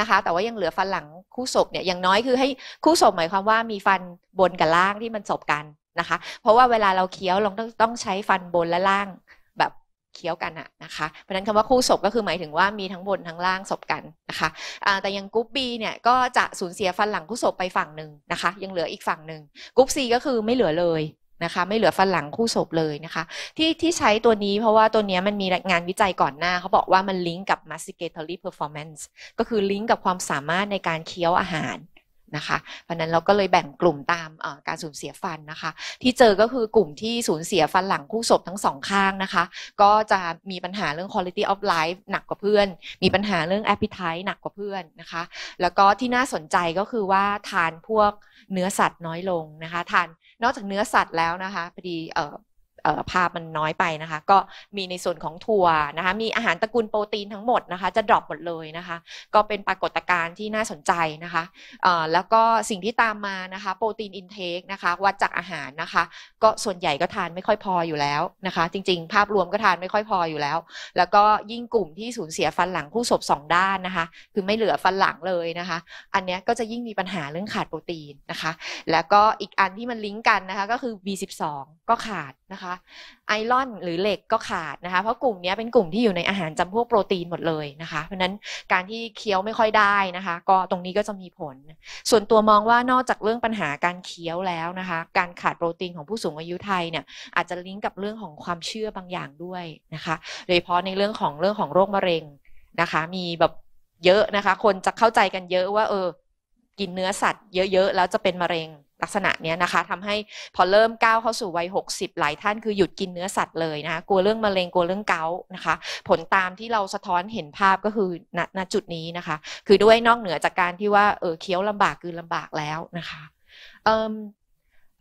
นะคะแต่ว่ายังเหลือฟันหลังคู่ศพเนี่ยอย่างน้อยคือให้คู่ศพหมายความว่ามีฟันบนกับล่างที่มันศบกันนะคะเพราะว่าเวลาเราเคี้ยวเราต้องต้องใช้ฟันบนและล่างแบบเคี้ยวกันอะนะคะเพราะนั้นคำว่าคู่ศพก็คือหมายถึงว่ามีทั้งบนทั้งล่างศพกันนะคะแต่ยังกรุ๊ปบีเนี่ยก็จะสูญเสียฟันหลังคู่ศพไปฝั่งหนึ่งนะคะยังเหลืออีกฝั่งหนึ่งกรุ๊ปซีก็คือไม่เหลือเลยะคะไม่เหลือฟันหลังคู่ศพเลยนะคะที่ที่ใช้ตัวนี้เพราะว่าตัวนี้มันมีงานวิจัยก่อนหน้าเขาบอกว่ามันลิงก์กับ masticatory performance ก็คือลิงก์กับความสามารถในการเคี้ยวอาหารนะคะเพราะนั้นเราก็เลยแบ่งกลุ่มตามการสูญเสียฟันนะคะ ที่เจอก็คือกลุ่มที่สูญเสียฟันหลังคู่ศพทั้งสองข้างนะคะ ก็จะมีปัญหาเรื่อง quality of life หนักกว่าเพื่อน มีปัญหาเรื่อง appetite หนักกว่าเพื่อนนะคะ แล้วก็ที่น่าสนใจก็คือว่าทานพวกเนื้อสัตว์น้อยลงนะคะทานนอกจากเนื้อสัตว์แล้วนะคะพอดีภาพมันน้อยไปนะคะ ก็มีในส่วนของถั่วนะคะ มีอาหารตระกูลโปรตีนทั้งหมดนะคะ จะดรอปหมดเลยนะคะ ก็เป็นปรากฏการณ์ที่น่าสนใจนะคะแล้วก็สิ่งที่ตามมานะคะ โปรตีนอินเทคนะคะ วัดจากอาหารนะคะ ก็ส่วนใหญ่ก็ทานไม่ค่อยพออยู่แล้วนะคะ จริงๆ ภาพรวมก็ทานไม่ค่อยพออยู่แล้ว แล้วก็ยิ่งกลุ่มที่สูญเสียฟันหลังคู่ศพสองด้านนะคะ คือไม่เหลือฟันหลังเลยนะคะ อันนี้ก็จะยิ่งมีปัญหาเรื่องขาดโปรตีนนะคะ แล้วก็อีกอันที่มันลิงก์กันนะคะ ก็คือ B12 ก็ขาดนะคะไอรอนหรือเหล็กก็ขาดนะคะเพราะกลุ่มนี้เป็นกลุ่มที่อยู่ในอาหารจำพวกโปรตีนหมดเลยนะคะ เพราะนั้นการที่เคี้ยวไม่ค่อยได้นะคะก็ตรงนี้ก็จะมีผล ส่วนตัวมองว่านอกจากเรื่องปัญหาการเคี้ยวแล้วนะคะการขาดโปรตีนของผู้สูงอายุไทยเนี่ยอาจจะลิงก์กับเรื่องของความเชื่อบางอย่างด้วยนะคะโดยเฉพาะในเรื่องของเรื่องของโรคมะเร็งนะคะมีแบบเยอะนะคะคนจะเข้าใจกันเยอะว่าเออกินเนื้อสัตว์เยอะๆ แล้วจะเป็นมะเร็ง ลักษณะเนี้ยนะคะทำให้พอเริ่มก้าวเข้าสู่วัย60 หลายท่านคือหยุดกินเนื้อสัตว์เลยนะคะ กลัวเรื่องมะเร็งกลัวเรื่องเกาต์นะคะ ผลตามที่เราสะท้อนเห็นภาพก็คือณณจุดนี้นะคะ คือด้วยนอกเหนือจากการที่ว่าเออเคี้ยวลำบากคือลำบากแล้วนะคะเอ่อ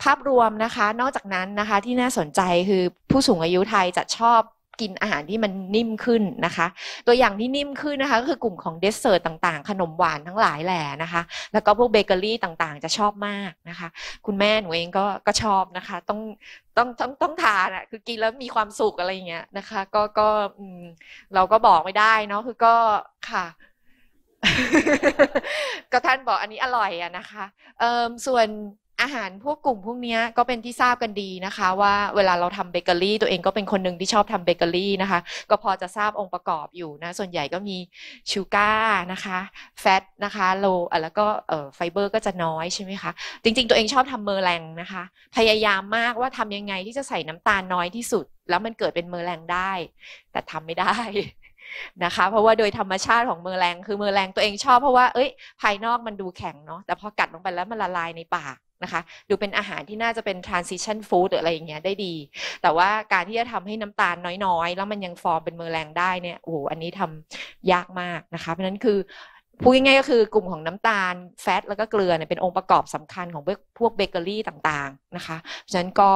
ภาพรวมนะคะ นอกจากนั้นนะคะที่น่าสนใจคือผู้สูงอายุไทยจะชอบกินอาหารที่มันนิ่มขึ้นนะคะ ตัวอย่างที่นิ่มขึ้นนะคะ ก็คือกลุ่มของเดสเซอร์ต่างๆ ขนมหวานทั้งหลายแหล่นะคะ แล้วก็พวกเบเกอรี่ต่าง ๆ จะชอบมากนะคะ คุณแม่หนูเองก็ก็ชอบนะคะ ต้องต้องต้องต้องทานอะ่ะคือกินแล้วมีความสุขอะไรอย่างเงี้ยนะคะก็ก็เราก็บอกไม่ได้เนาะคือก็ค่ะ ก็ท่านบอกอันนี้อร่อยอะนะคะเอ่อส่วนอาหารพวกกลุ่มพวกนี้ก็เป็นที่ทราบกันดีนะคะ ว่าเวลาเราทำเบเกอรี่ ตัวเองก็เป็นคนหนึ่งที่ชอบทำเบเกอรี่นะคะ ก็พอจะทราบองค์ประกอบอยู่นะส่วนใหญ่ก็มีชูการ์นะคะแฟตนะคะโลแล้วก็ไฟเบอร์ก็จะน้อยใช่ไหมคะจริงๆตัวเองชอบทำเมอร์แรงนะคะ พยายามมากว่าทำยังไงที่จะใส่น้ำตาลน้อยที่สุด แล้วมันเกิดเป็นเมอร์แรงได้ แต่ทำไม่ได้นะคะ เพราะว่าโดยธรรมชาติของเมอแรงคือเมอแรงตัวเองชอบเพราะว่าเอ้ยภายนอกมันดูแข็งเนาะแต่พอกัดลงไปแล้วมันละลายในปากนะคะดูเป็นอาหารที่น่าจะเป็น transition food หรืออะไรอย่างเงี้ยได้ดี แต่ว่าการที่จะทำให้น้ำตาลน้อยๆ แล้วมันยังฟอร์มเป็นเมลแรงได้เนี่ย โอ้โห อันนี้ทำยากมากนะคะ เพราะนั้นคือพูดง่ายๆ ก็คือกลุ่มของน้ำตาล แฟต แล้วก็เกลือเนี่ยเป็นองค์ประกอบสำคัญของพวกเบเกอรี่ต่างๆ นะคะ เพราะฉะนั้นก็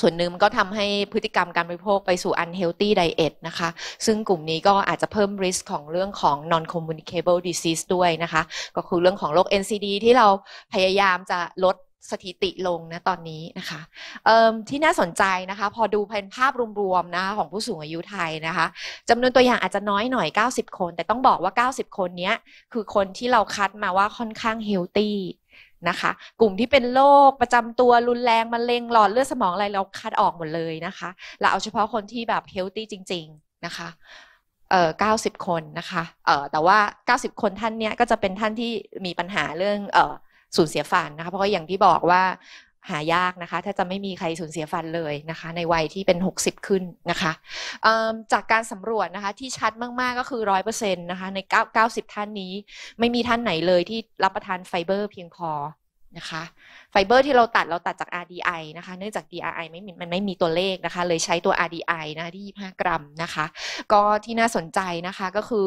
ส่วนหนึ่งมันก็ทำให้พฤติกรรมการบริโภคไปสู่ unhealthy diet นะคะ ซึ่งกลุ่มนี้ก็อาจจะเพิ่ม risk ของเรื่องของ non communicable disease ด้วยนะคะ ก็คือเรื่องของโรค NCD ที่เราพยายามจะลดสถิติลงนะตอนนี้นะคะ ที่น่าสนใจนะคะ พอดูเป็นภาพรวมๆ นะของผู้สูงอายุไทยนะคะ จำนวนตัวอย่างอาจจะน้อยหน่อย 90 คน แต่ต้องบอกว่า 90 คนนี้คือคนที่เราคัดมาว่าค่อนข้างเฮลตี้นะคะกลุ่มที่เป็นโรคประจำตัวรุนแรงมะเร็งหลอดเลือดสมองอะไรเราคัดออกหมดเลยนะคะเราเอาเฉพาะคนที่แบบเฮลตี้จริง ๆ นะคะ เอาสิบคนนะคะเออแต่ว่า 90 คนท่านเนี้ยก็จะเป็นท่านที่มีปัญหาเรื่องเออสูญเสียฟันนะคะ เพราะอย่างที่บอกว่าหายากนะคะถ้าจะไม่มีใครสูญเสียฟันเลยนะคะในวัยที่เป็น 60 ขึ้นนะคะจากการสำรวจนะคะที่ชัดมากๆก็คือ 100%นะคะใน90 ท่านนี้ไม่มีท่านไหนเลยที่รับประทานไฟเบอร์เพียงพอนะคะไฟเบอร์ที่เราตัดเราตัดจาก RDI นะคะ เนื่องจาก DRI ไม่มันไม่มีตัวเลขนะคะ เลยใช้ตัว RDI นะที่ 25 กรัมนะคะ ก็ที่น่าสนใจนะคะก็คือ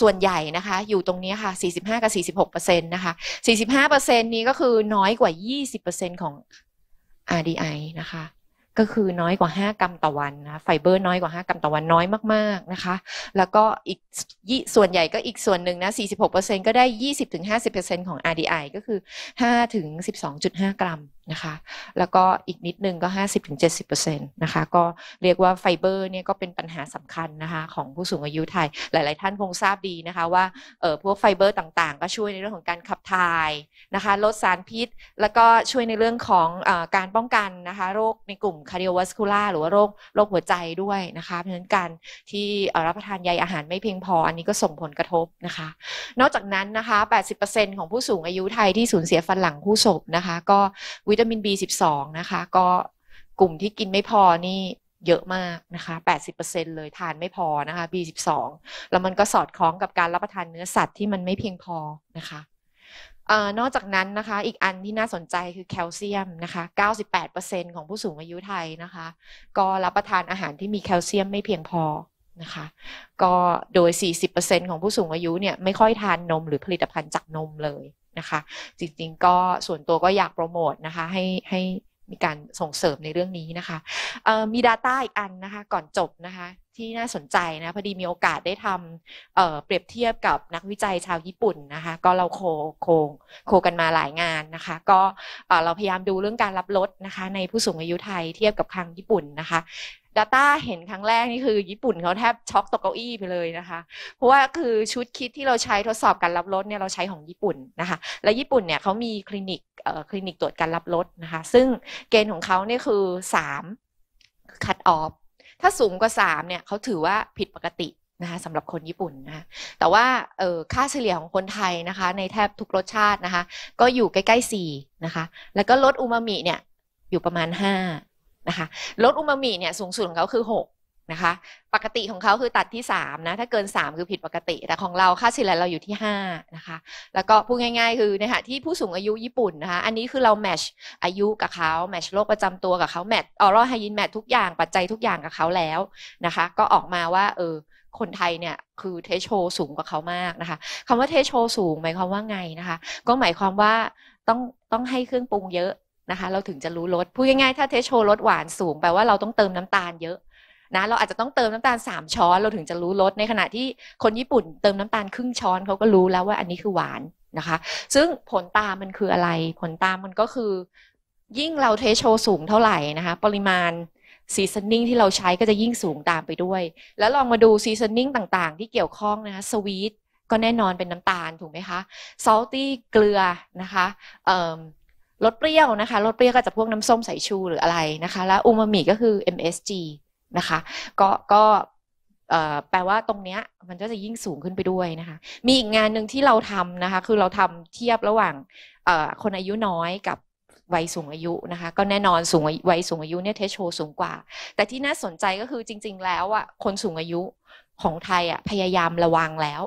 ส่วนใหญ่นะคะ อยู่ตรงนี้ค่ะ 45 กับ 46%เเปอร์ซ็นต์นะคะ 45%เเปอร์ซ็นต์นี้ก็คือน้อยกว่า 20%เเปอร์์ซ็นตของ RDI นะคะก็คือน้อยกว่า 5 กรัมต่อวันนะไฟเบอร์น้อยกว่า 5 กรัมต่อวันน้อยมาก ๆ นะคะ แล้วก็อีกส่วนใหญ่ก็อีกส่วนหนึ่งนะ 46%ก็ได้ 20-50%ของ RDI ก็คือ 5-12.5 กรัมนะคะ แล้วก็อีกนิดนึงก็ 50-70%นะคะ ก็เรียกว่า ไฟเบอร์เนี่ยก็เป็นปัญหาสำคัญนะคะ ของผู้สูงอายุไทยหลายๆ ท่านคงทราบดีนะคะ ว่า เออพวกไฟเบอร์ต่างๆ ก็ช่วยในเรื่องของการขับถ่ายนะคะ ลดสารพิษ แล้วก็ช่วยในเรื่องของอการป้องกันนะคะ โรคในกลุ่มคาร์ดิโอวัสคูล่าหรือว่าโรคโรคหัวใจด้วยนะคะ เพราะฉะนั้นการที่รับประทานใยอาหารไม่เพียงพออันนี้ก็ส่งผลกระทบนะคะ นอกจากนั้นนะคะ80%ของผู้สูงอายุไทยที่สูญเสียฟันหลังคู่ศพนะคะก็วิตามิน B12 นะคะก็กลุ่มที่กินไม่พอนี่เยอะมากนะคะ80%เลยทานไม่พอนะคะ B12 แล้วมันก็สอดคล้องกับการรับประทานเนื้อสัตว์ที่มันไม่เพียงพอนะคะนอกจากนั้นนะคะอีกอันที่น่าสนใจคือแคลเซียมนะคะ98%ของผู้สูงอายุไทยนะคะก็รับประทานอาหารที่มีแคลเซียมไม่เพียงพอนะคะก็โดย 40%ของผู้สูงอายุเนี่ยไม่ค่อยทานนมหรือผลิตภัณฑ์จากนมเลยนะคะจริงๆ ก็ส่วนตัวก็อยากโปรโมทนะคะให้ให้มีการส่งเสริมในเรื่องนี้นะคะมี Data อีกอันนะคะก่อนจบนะคะ ที่น่าสนใจนะพอดีมีโอกาสได้ทำเเปรียบเทียบกับนักวิจัยชาวญี่ปุ่นนะคะ ก็เราโคโคโคกันมาหลายงานนะคะก็เราพยายามดูเรื่องการรับรถนะคะในผู้สูงอายุไทยเทียบกับครังญี่ปุ่นนะคะดัต้าเห็นครั้งแรกนี่คือญี่ปุ่นเขาแทบช็อกตกเก้าอี้ไปเลยนะคะ เพราะว่าคือชุดคิดที่เราใช้ทดสอบการรับรถเนี่ยเราใช้ของญี่ปุ่นนะคะ และญี่ปุ่นเนี่ยเขามีคลินิกคลินิกตรวจการรับรถนะคะ ซึ่งเกณฑ์ของเขาเนี่ยคือ3คัดออฟถ้าสูงกว่า3เนี่ยเขาถือว่าผิดปกตินะคะสำหรับคนญี่ปุ่นนะคะ แต่ว่าค่าเฉลี่ยของคนไทยนะคะในแทบทุกรสชาตินะคะก็อยู่ใกล้ๆ4นะคะ แล้วก็รสอูมามิเนี่ยอยู่ประมาณ5นะคะรสอูมามิเนี่ยสูงสุดของเขาคือ6นะคะปกติของเขาคือตัดที่3นะถ้าเกิน 3 คือผิดปกติ แต่ของเราค่าเฉลี่ยเราอยู่ที่5นะคะแล้วก็พูดง่ายๆคือนะคะที่ผู้สูงอายุญี่ปุ่นนะคะอันนี้คือเราแมชอายุกับเขาแมชโรคประจำตัวกับเขาแมทออร่าไฮยินแมททุกอย่างปัจจัยทุกอย่างกับเขาแล้วนะคะก็ออกมาว่าเออคนไทยเนี่ยคือเทโชสูงกว่าเขามากนะคะคำว่าเทโชสูง หมายความว่าไงนะคะก็หมายความว่าต้องต้องให้เครื่องปรุงเยอะนะคะเราถึงจะรู้รสพูดง่ายๆ ถ้าเทสโชรสหวานสูงแปลว่าเราต้องเติมน้ำตาลเยอะนะเราอาจจะต้องเติมน้ำตาล3ช้อนเราถึงจะรู้รสในขณะที่คนญี่ปุ่นเติมน้ำตาลครึ่งช้อนเขาก็รู้แล้วว่าอันนี้คือหวานนะคะ ซึ่งผลตามมันคืออะไร ผลตามมันก็คือ ยิ่งเราเทโชสูงเท่าไหร่นะคะปริมาณซีซันนิ่งที่เราใช้ก็จะยิ่งสูงตามไปด้วย แล้วลองมาดูซีซันนิ่งต่างๆ ที่เกี่ยวข้องนะคะสวีทก็แน่นอนเป็นน้ำตาลถูกไหมคะซอลตี้เกลือนะคะรสเปรี้ยวนะคะ รสเปรี้ยวก็จะพวกน้ำส้มสายชูหรืออะไรนะคะ แล้วอูมามิก็คือ MSG นะคะก็ก็แปลว่าตรงเนี้ยมันก็จะยิ่งสูงขึ้นไปด้วยนะคะ มีอีกงานหนึ่งที่เราทำนะคะ คือเราทำเทียบระหว่างคนอายุน้อยกับวัยสูงอายุนะคะ ก็แน่นอนสูงวัยสูงอายุเนี่ยเทสโชสูงกว่า แต่ที่น่าสนใจก็คือจริงๆแล้วอ่ะคนสูงอายุของไทยอ่ะพยายามระวังแล้ว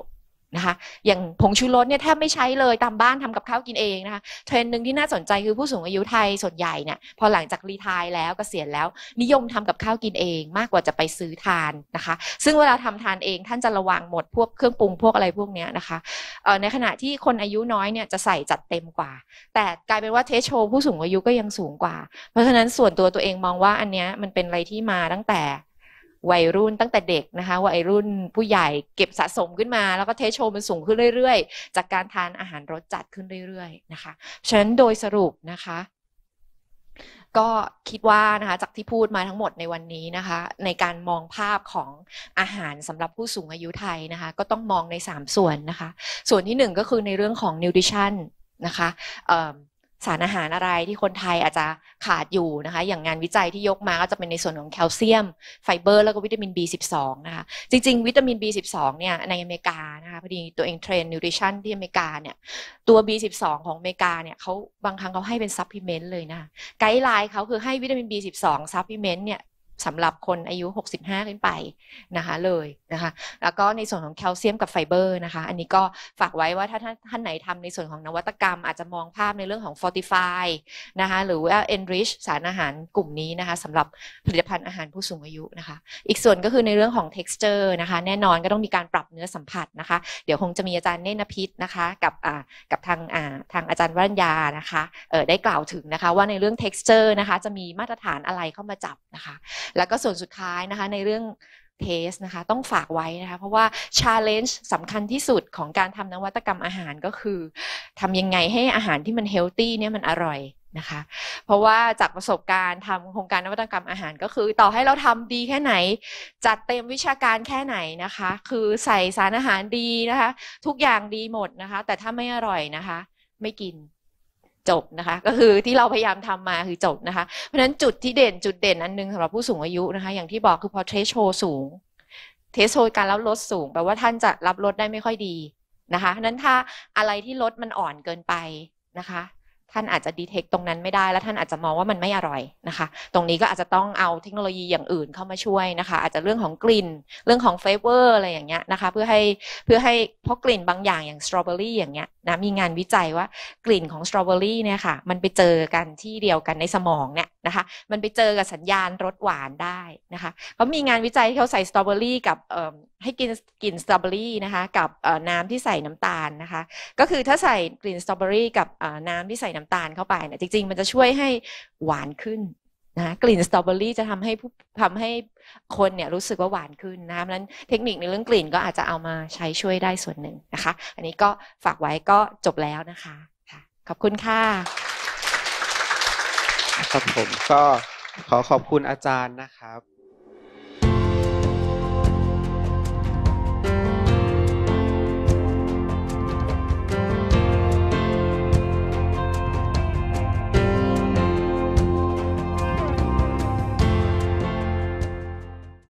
นะคะอย่างผงชูรสเนี่ยแทบไม่ใช้เลยตามบ้านทำกับข้าวกินเองนะคะเทรนด์หนึ่งที่น่าสนใจคือผู้สูงอายุไทยส่วนใหญ่เนี่ยพอหลังจากรีทายแล้วกเกษียณแล้ว นิยมทำกับข้าวกินเองมากกว่าจะไปซื้อทานนะคะ ซึ่งเวลาทำทานเองท่านจะระวังหมดพวกเครื่องปรุงพวกอะไรพวกเนี้ยนะคะในขณะที่คนอายุน้อยเนี่ยจะใส่จัดเต็มกว่า แต่กลายเป็นว่าเทสโช ผู้สูงอายุก็ยังสูงกว่า เพราะฉะนั้นส่วนตัวตัวเองมองว่าอันเนี้ยมันเป็นอะไรที่มาตั้งแต่วัยรุ่นตั้งแต่เด็กนะคะวัยรุ่นผู้ใหญ่เก็บสะสมขึ้นมา แล้วก็เทสโชมันสูงขึ้นเรื่อยๆ จากการทานอาหารรสจัดขึ้นเรื่อยๆนะคะฉะนั้นโดยสรุปนะคะ ก็คิดว่านะคะจากที่พูดมาทั้งหมดในวันนี้นะคะ ในการมองภาพของอาหารสำหรับผู้สูงอายุไทยนะคะก็ต้องมองใน 3 ส่วนนะคะ ส่วนที่1ก็คือในเรื่องของนิวทริชั่นนะคะสารอาหารอะไรที่คนไทยอาจจะขาดอยู่นะคะ อย่างงานวิจัยที่ยกมา ก็จะเป็นในส่วนของแคลเซียม ไฟเบอร์ แล้วก็วิตามิน B12 นะคะ จริงๆ วิตามิน B12 เนี่ย ในอเมริกานะคะ พอดีตัวเองเทรน นิวทริชั่นที่อเมริกาเนี่ย ตัว B12 ของอเมริกาเนี่ยเขาบางครั้งเขาให้เป็นซัพพลิเมนต์เลยนะไกด์ไลน์เขาคือให้วิตามิน B12 ซัพพลิเมนต์เนี่ยสำหรับคนอายุ 65 ขึ้นไป นะคะเลยนะคะแล้วก็ในส่วนของแคลเซียมกับไฟเบอร์นะคะ อันนี้ก็ฝากไว้ว่าถ้าท่านไหนทำในส่วนของนวัตกรรม อาจจะมองภาพในเรื่องของ fortify นะคะหรือว่า enrich สารอาหารกลุ่มนี้นะคะสำหรับผลิตภัณฑ์อาหารผู้สูงอายุนะคะ อีกส่วนก็คือในเรื่องของ texture นะคะ แน่นอนก็ต้องมีการปรับเนื้อสัมผัสนะคะเดี๋ยวคงจะมีอาจารย์เนนพิษนะคะกับกับทางทางอาจารย์วรัญญานะคะได้กล่าวถึงนะคะว่าในเรื่อง texture นะคะ จะมีมาตรฐานอะไรเข้ามาจับนะคะแล้วก็ส่วนสุดท้ายนะคะในเรื่องเทสนะคะต้องฝากไว้นะคะเพราะว่าชาเลนจ์สำคัญที่สุดของการทำนวัตกรรมอาหารก็คือทำยังไงให้อาหารที่มันเฮลตี้เนี่ยมันอร่อยนะคะเพราะว่าจากประสบการณ์ทำโครงการนวัตกรรมอาหารก็คือ ต่อให้เราทำดีแค่ไหน จัดเต็มวิชาการแค่ไหนนะคะคือใส่สารอาหารดีนะคะทุกอย่างดีหมดนะคะแต่ถ้าไม่อร่อยนะคะไม่กินจบนะคะก็คือที่เราพยายามทำมาคือจบนะคะ เพราะฉะนั้นจุดที่เด่นจุดเด่นอันนึงสำหรับผู้สูงอายุนะคะ อย่างที่บอกคือพอเทสโชสูง เทสโชการรับลดสูงแปลว่าท่านจะรับลดได้ไม่ค่อยดีนะคะนั้นถ้าอะไรที่ลดมันอ่อนเกินไปนะคะท่านอาจจะดีเทคตรงนั้นไม่ได้และท่านอาจจะมองว่ามันไม่อร่อยนะคะตรงนี้ก็อาจจะต้องเอาเทคโนโลยีอย่างอื่นเข้ามาช่วยนะคะ อาจจะเรื่องของกลิ่นเรื่องของเฟเวอร์อะไรอย่างเงี้ยนะคะเพื่อให้เพื่อให้เพราะกลิ่นบางอย่างอย่างสตรอเบอรี่อย่างเงี้ยนะมีงานวิจัยว่ากลิ่นของสตรอเบอรี่เนี่ยค่ะมันไปเจอกันที่เดียวกันในสมองเนี่ยนะคะมันไปเจอกับสัญญาณรสหวานได้นะคะเขามีงานวิจัยที่เขาใส่สตรอเบอรี่กับให้กินกลิ่นสตรอเบอรี่นะคะกับน้ำที่ใส่น้ำตาลนะคะก็คือถ้าใส่กลิ่นสตรอเบอรี่กับน้ำที่ใส่น้ำน้ำตาลเข้าไปเนี่ยจริงๆ มันจะช่วยให้หวานขึ้นนะกลิ่นสตรอเบอรี่จะทำให้ผู้ทำให้คนเนี่ยรู้สึกว่าหวานขึ้นนะเพราะนั้น เทคนิคในเรื่องกลิ่นก็อาจจะเอามาใช้ช่วยได้ส่วนหนึ่งนะคะ อันนี้ก็ฝากไว้ก็จบแล้วนะคะ ขอบคุณค่ะครับผมก็ขอขอบคุณอาจารย์นะครับ